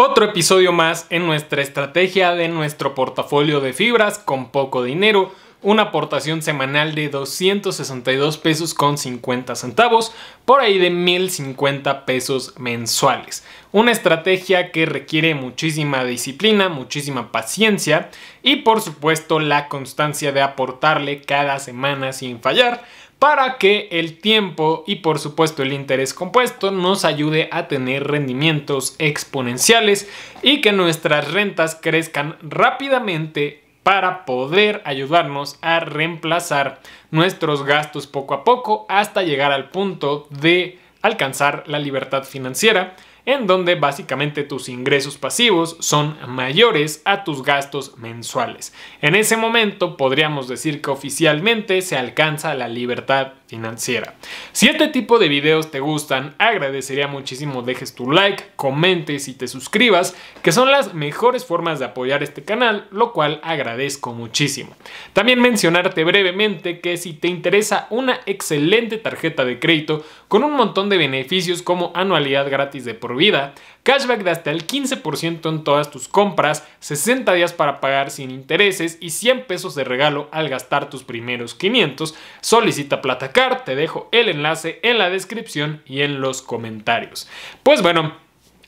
Otro episodio más en nuestra estrategia de nuestro portafolio de fibras con poco dinero, una aportación semanal de 262 pesos con 50 centavos, por ahí de 1050 pesos mensuales. Una estrategia que requiere muchísima disciplina, muchísima paciencia y por supuesto la constancia de aportarle cada semana sin fallar para que el tiempo y por supuesto el interés compuesto nos ayude a tener rendimientos exponenciales y que nuestras rentas crezcan rápidamente para poder ayudarnos a reemplazar nuestros gastos poco a poco hasta llegar al punto de alcanzar la libertad financiera en donde básicamente tus ingresos pasivos son mayores a tus gastos mensuales. En ese momento podríamos decir que oficialmente se alcanza la libertad financiera. Si este tipo de videos te gustan, agradecería muchísimo dejes tu like, comentes y te suscribas, que son las mejores formas de apoyar este canal, lo cual agradezco muchísimo. También mencionarte brevemente que si te interesa una excelente tarjeta de crédito con un montón de beneficios como anualidad gratis de por vida, cashback de hasta el 15% en todas tus compras, 60 días para pagar sin intereses y 100 pesos de regalo al gastar tus primeros 500, solicita plata te dejo el enlace en la descripción y en los comentarios. Pues bueno,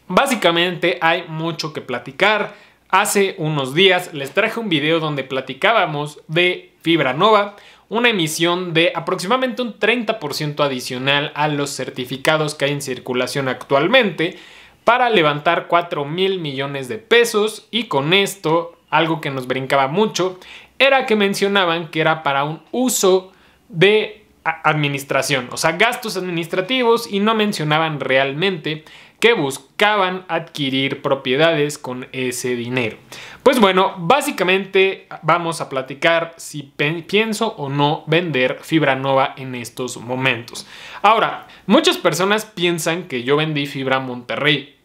básicamente hay mucho que platicar. Hace unos días les traje un video donde platicábamos de Fibra Nova, una emisión de aproximadamente un 30% adicional a los certificados que hay en circulación actualmente para levantar 4 mil millones de pesos y con esto algo que nos brincaba mucho era que mencionaban que era para un uso de administración, o sea, gastos administrativos y no mencionaban realmente que buscaban adquirir propiedades con ese dinero. Pues bueno, básicamente vamos a platicar si pienso o no vender Fibra Nova en estos momentos. Ahora, muchas personas piensan que yo vendí Fibra Monterrey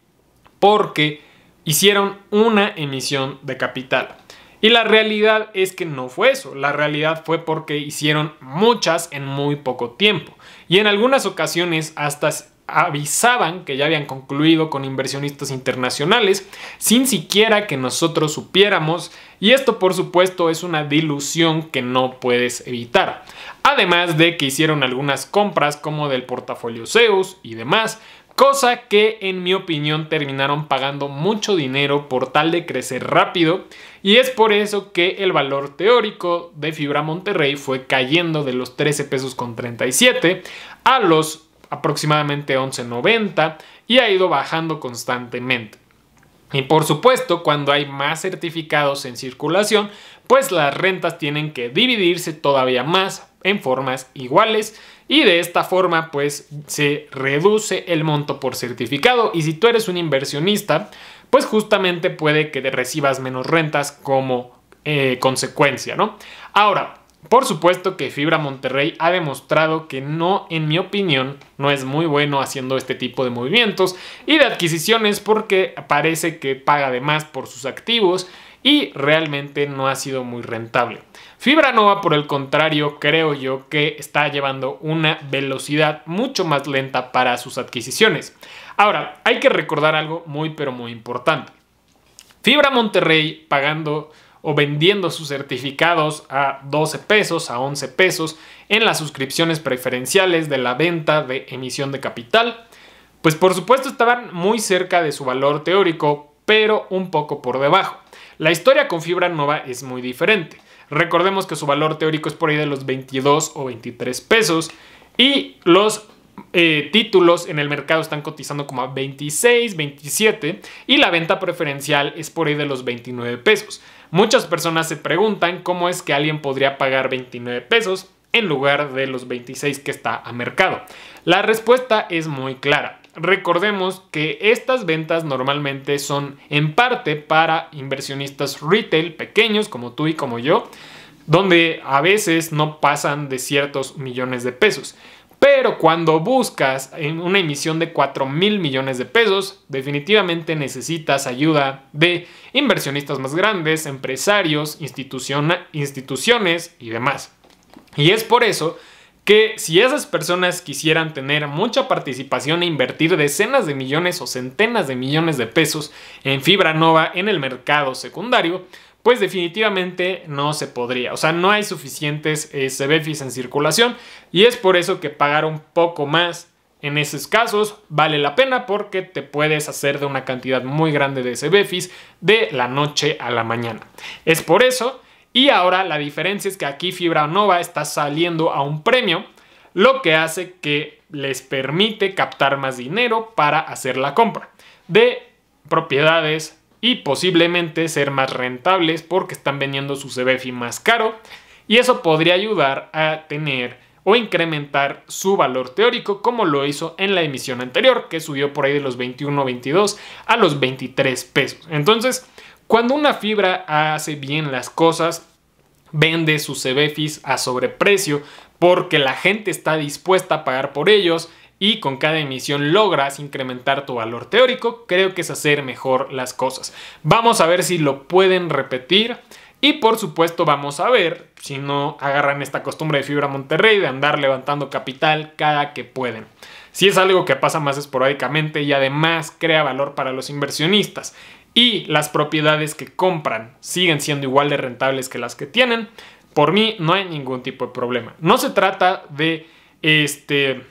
porque hicieron una emisión de capital. Y la realidad es que no fue eso, la realidad fue porque hicieron muchas en muy poco tiempo. Y en algunas ocasiones hasta avisaban que ya habían concluido con inversionistas internacionales sin siquiera que nosotros supiéramos y esto por supuesto es una dilución que no puedes evitar. Además de que hicieron algunas compras como del portafolio Zeus y demás, Cosa que en mi opinión terminaron pagando mucho dinero por tal de crecer rápido y es por eso que el valor teórico de Fibra Monterrey fue cayendo de los 13 pesos con 37 a los aproximadamente 11.90 y ha ido bajando constantemente. Y por supuesto, cuando hay más certificados en circulación, pues las rentas tienen que dividirse todavía más en formas iguales y de esta forma pues se reduce el monto por certificado y si tú eres un inversionista pues justamente puede que recibas menos rentas como eh, consecuencia, ¿no? Ahora, por supuesto que Fibra Monterrey ha demostrado que no, en mi opinión, no es muy bueno haciendo este tipo de movimientos y de adquisiciones porque parece que paga de más por sus activos y realmente no ha sido muy rentable. Fibra Nova, por el contrario, creo yo que está llevando una velocidad mucho más lenta para sus adquisiciones. Ahora, hay que recordar algo muy pero muy importante. Fibra Monterrey pagando o vendiendo sus certificados a 12 pesos, a 11 pesos, en las suscripciones preferenciales de la venta de emisión de capital, pues por supuesto estaban muy cerca de su valor teórico, pero un poco por debajo. La historia con Fibra Nova es muy diferente. Recordemos que su valor teórico es por ahí de los 22 o 23 pesos y los eh, títulos en el mercado están cotizando como a 26, 27 y la venta preferencial es por ahí de los 29 pesos. Muchas personas se preguntan cómo es que alguien podría pagar 29 pesos en lugar de los 26 que está a mercado. La respuesta es muy clara recordemos que estas ventas normalmente son en parte para inversionistas retail pequeños como tú y como yo, donde a veces no pasan de ciertos millones de pesos. Pero cuando buscas una emisión de 4 mil millones de pesos, definitivamente necesitas ayuda de inversionistas más grandes, empresarios, instituciones y demás. Y es por eso que si esas personas quisieran tener mucha participación e invertir decenas de millones o centenas de millones de pesos en fibra nova en el mercado secundario, pues definitivamente no se podría. O sea, no hay suficientes eh, en circulación y es por eso que pagar un poco más en esos casos vale la pena porque te puedes hacer de una cantidad muy grande de CBFIs de la noche a la mañana. Es por eso y ahora la diferencia es que aquí Fibra Nova está saliendo a un premio, lo que hace que les permite captar más dinero para hacer la compra de propiedades y posiblemente ser más rentables porque están vendiendo su CBFI más caro y eso podría ayudar a tener o incrementar su valor teórico como lo hizo en la emisión anterior que subió por ahí de los 21 a los 23 pesos. Entonces, cuando una fibra hace bien las cosas, vende sus CBFIs a sobreprecio porque la gente está dispuesta a pagar por ellos y con cada emisión logras incrementar tu valor teórico, creo que es hacer mejor las cosas. Vamos a ver si lo pueden repetir. Y por supuesto vamos a ver si no agarran esta costumbre de Fibra Monterrey de andar levantando capital cada que pueden. Si es algo que pasa más esporádicamente y además crea valor para los inversionistas y las propiedades que compran siguen siendo igual de rentables que las que tienen, por mí no hay ningún tipo de problema. No se trata de este,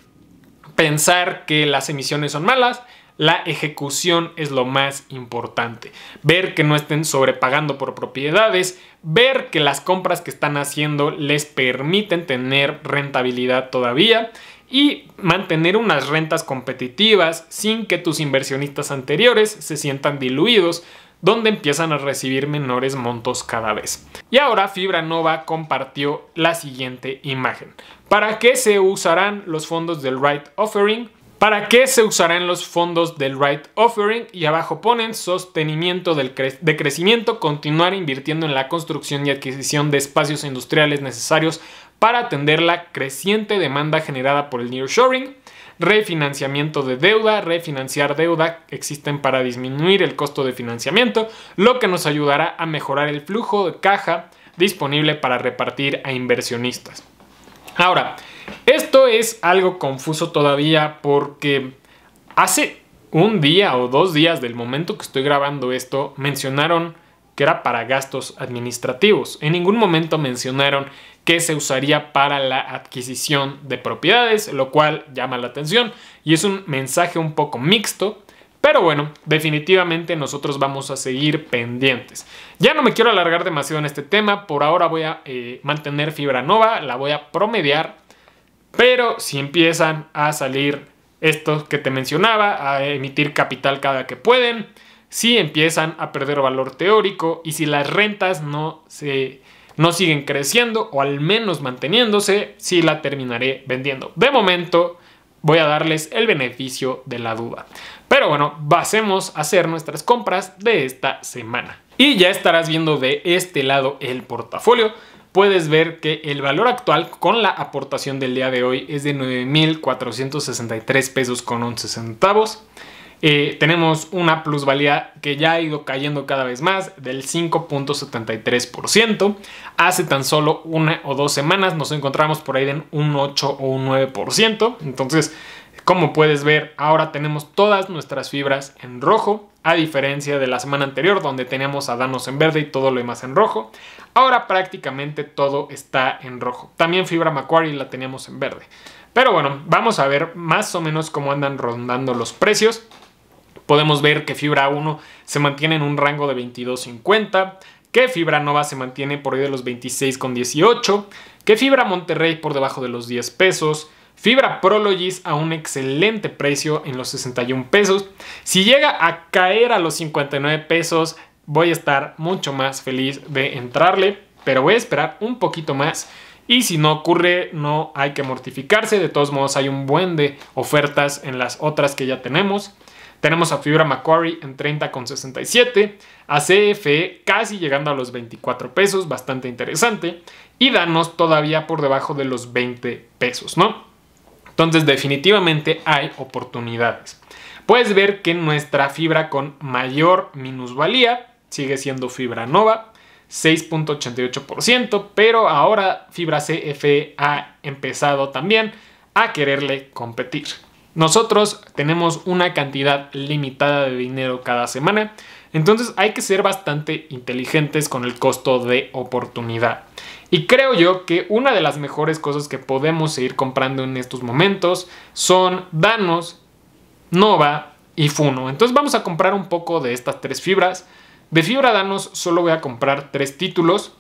pensar que las emisiones son malas, la ejecución es lo más importante. Ver que no estén sobrepagando por propiedades, ver que las compras que están haciendo les permiten tener rentabilidad todavía y mantener unas rentas competitivas sin que tus inversionistas anteriores se sientan diluidos donde empiezan a recibir menores montos cada vez. Y ahora Fibra Nova compartió la siguiente imagen. ¿Para qué se usarán los fondos del Right Offering? ¿Para qué se usarán los fondos del Right Offering? Y abajo ponen sostenimiento del de crecimiento, continuar invirtiendo en la construcción y adquisición de espacios industriales necesarios para atender la creciente demanda generada por el nearshoring, refinanciamiento de deuda, refinanciar deuda existen para disminuir el costo de financiamiento, lo que nos ayudará a mejorar el flujo de caja disponible para repartir a inversionistas. Ahora, esto es algo confuso todavía porque hace un día o dos días del momento que estoy grabando esto mencionaron que era para gastos administrativos. En ningún momento mencionaron que se usaría para la adquisición de propiedades, lo cual llama la atención y es un mensaje un poco mixto. Pero bueno, definitivamente nosotros vamos a seguir pendientes. Ya no me quiero alargar demasiado en este tema, por ahora voy a eh, mantener fibra nova, la voy a promediar, pero si empiezan a salir estos que te mencionaba, a emitir capital cada que pueden, si empiezan a perder valor teórico y si las rentas no se no siguen creciendo o al menos manteniéndose, si la terminaré vendiendo. De momento voy a darles el beneficio de la duda. Pero bueno, pasemos a hacer nuestras compras de esta semana. Y ya estarás viendo de este lado el portafolio. Puedes ver que el valor actual con la aportación del día de hoy es de 9.463 pesos con 11 centavos. Eh, tenemos una plusvalía que ya ha ido cayendo cada vez más del 5.73%. Hace tan solo una o dos semanas nos encontramos por ahí en un 8 o un 9%. Entonces, como puedes ver, ahora tenemos todas nuestras fibras en rojo, a diferencia de la semana anterior donde teníamos a Danos en verde y todo lo demás en rojo. Ahora prácticamente todo está en rojo. También fibra Macquarie la teníamos en verde. Pero bueno, vamos a ver más o menos cómo andan rondando los precios podemos ver que fibra 1 se mantiene en un rango de 22.50, que fibra Nova se mantiene por ahí de los 26.18, que fibra Monterrey por debajo de los 10 pesos, Fibra Prologis a un excelente precio en los 61 pesos. Si llega a caer a los 59 pesos, voy a estar mucho más feliz de entrarle, pero voy a esperar un poquito más. Y si no ocurre, no hay que mortificarse. De todos modos, hay un buen de ofertas en las otras que ya tenemos. Tenemos a Fibra Macquarie en 30,67, a CFE casi llegando a los 24 pesos, bastante interesante, y Danos todavía por debajo de los 20 pesos, ¿no? Entonces definitivamente hay oportunidades. Puedes ver que nuestra fibra con mayor minusvalía sigue siendo Fibra Nova, 6.88%, pero ahora Fibra CFE ha empezado también a quererle competir. Nosotros tenemos una cantidad limitada de dinero cada semana, entonces hay que ser bastante inteligentes con el costo de oportunidad. Y creo yo que una de las mejores cosas que podemos seguir comprando en estos momentos son Danos, Nova y Funo. Entonces vamos a comprar un poco de estas tres fibras. De fibra Danos solo voy a comprar tres títulos.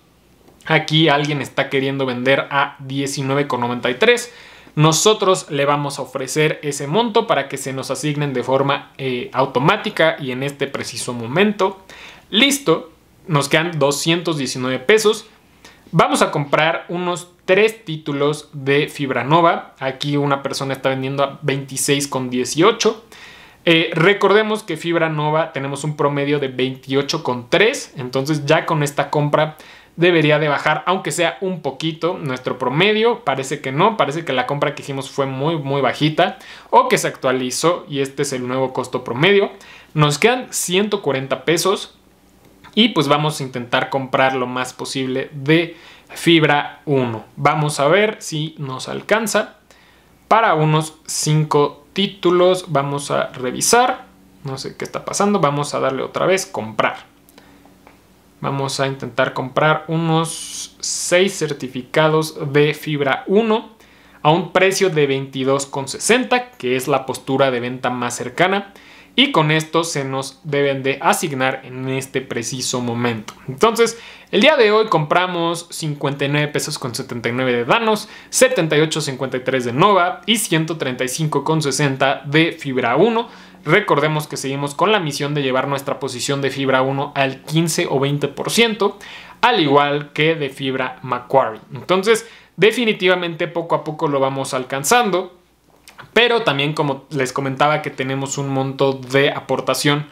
Aquí alguien está queriendo vender a 19,93 nosotros le vamos a ofrecer ese monto para que se nos asignen de forma eh, automática y en este preciso momento. Listo, nos quedan 219 pesos. Vamos a comprar unos tres títulos de Fibranova. Aquí una persona está vendiendo a 26,18. Eh, recordemos que Fibra Nova tenemos un promedio de 28,3, entonces ya con esta compra debería de bajar, aunque sea un poquito. Nuestro promedio parece que no, parece que la compra que hicimos fue muy, muy bajita o que se actualizó y este es el nuevo costo promedio. Nos quedan 140 pesos y pues vamos a intentar comprar lo más posible de fibra 1. Vamos a ver si nos alcanza para unos 5 títulos. Vamos a revisar. No sé qué está pasando. Vamos a darle otra vez comprar. Vamos a intentar comprar unos 6 certificados de fibra 1 a un precio de 22,60, que es la postura de venta más cercana. Y con esto se nos deben de asignar en este preciso momento. Entonces, el día de hoy compramos 59 pesos con 79 de Danos, 78.53 de Nova y 135.60 de Fibra 1 Recordemos que seguimos con la misión de llevar nuestra posición de fibra 1 al 15 o 20%, al igual que de fibra Macquarie. Entonces, definitivamente poco a poco lo vamos alcanzando, pero también como les comentaba que tenemos un monto de aportación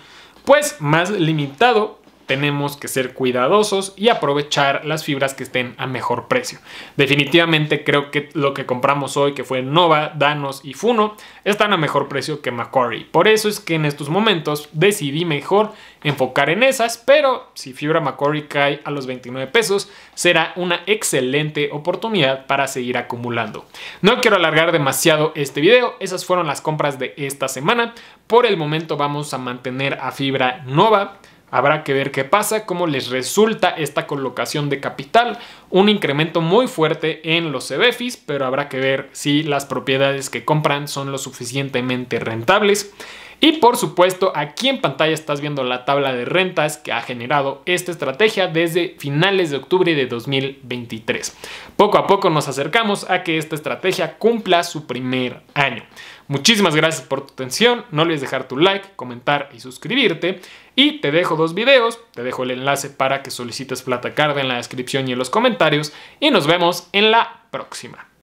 pues más limitado tenemos que ser cuidadosos y aprovechar las fibras que estén a mejor precio. Definitivamente creo que lo que compramos hoy, que fue Nova, Danos y Funo, están a mejor precio que Macquarie. Por eso es que en estos momentos decidí mejor enfocar en esas, pero si fibra Macquarie cae a los 29 pesos, será una excelente oportunidad para seguir acumulando. No quiero alargar demasiado este video, esas fueron las compras de esta semana. Por el momento vamos a mantener a fibra Nova. Habrá que ver qué pasa, cómo les resulta esta colocación de capital. Un incremento muy fuerte en los CBFIs, e pero habrá que ver si las propiedades que compran son lo suficientemente rentables. Y por supuesto, aquí en pantalla estás viendo la tabla de rentas que ha generado esta estrategia desde finales de octubre de 2023. Poco a poco nos acercamos a que esta estrategia cumpla su primer año. Muchísimas gracias por tu atención, no olvides dejar tu like, comentar y suscribirte. Y te dejo dos videos, te dejo el enlace para que solicites plata card en la descripción y en los comentarios y nos vemos en la próxima.